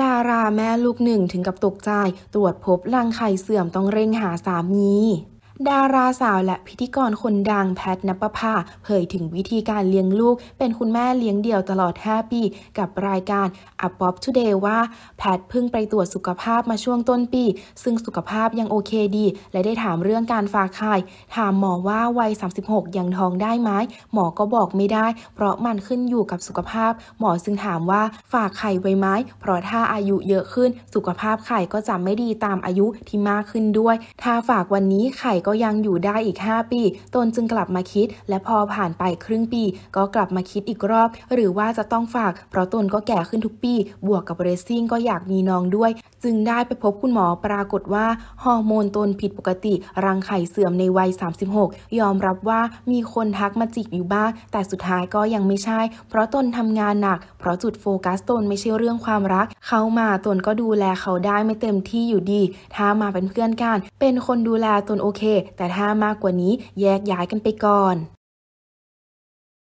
ดาราแม่ลูกหนึ่งถึงกับตกใจ ตรวจพบรังไข่เสื่อมต้องเร่งหาสามีดาราสาวและพิธีกรคนดังแพทนัปภาเผยถึงวิธีการเลี้ยงลูก เป็นคุณแม่เลี้ยงเดี่ยวตลอด 5 ปี กับรายการ u p o p Today ว่าแพทเพิ่งไปตรวจสุขภาพมาช่วงต้นปี ซึ่งสุขภาพยังโอเคดี และได้ถามเรื่องการฝากไข่ ถามหมอว่าวัย 36 ยังท้องได้ไหม หมอก็บอกไม่ได้ เพราะมันขึ้นอยู่กับสุขภาพ หมอซึ่งถามว่าฝากไข่ไว้ไหมเพราะถ้าอายุเยอะขึ้น สุขภาพไข่ก็จะไม่ดีตามอายุที่มากขึ้นด้วย ถ้าฝากวันนี้ไข่ก็ยังอยู่ได้อีก 5 ปี ตนจึงกลับมาคิด และพอผ่านไปครึ่งปี ก็กลับมาคิดอีกรอบ หรือว่าจะต้องฝาก เพราะตนก็แก่ขึ้นทุกปี บวกกับเรซซิ่งก็อยากมีน้องด้วย จึงได้ไปพบคุณหมอปรากฏว่า ฮอร์โมนตนผิดปกติ รังไข่เสื่อมในวัย 36 ยอมรับว่ามีคนทักมาจีบอยู่บ้าง แต่สุดท้ายก็ยังไม่ใช่ เพราะตนทำงานหนักเพราะจุดโฟกัสตนไม่ใช่เรื่องความรัก เขามาตนก็ดูแลเขาได้ไม่เต็มที่อยู่ดี ถ้ามาเป็นเพื่อนกัน เป็นคนดูแลตนโอเค แต่ถ้ามากกว่านี้แยกย้ายกันไปก่อน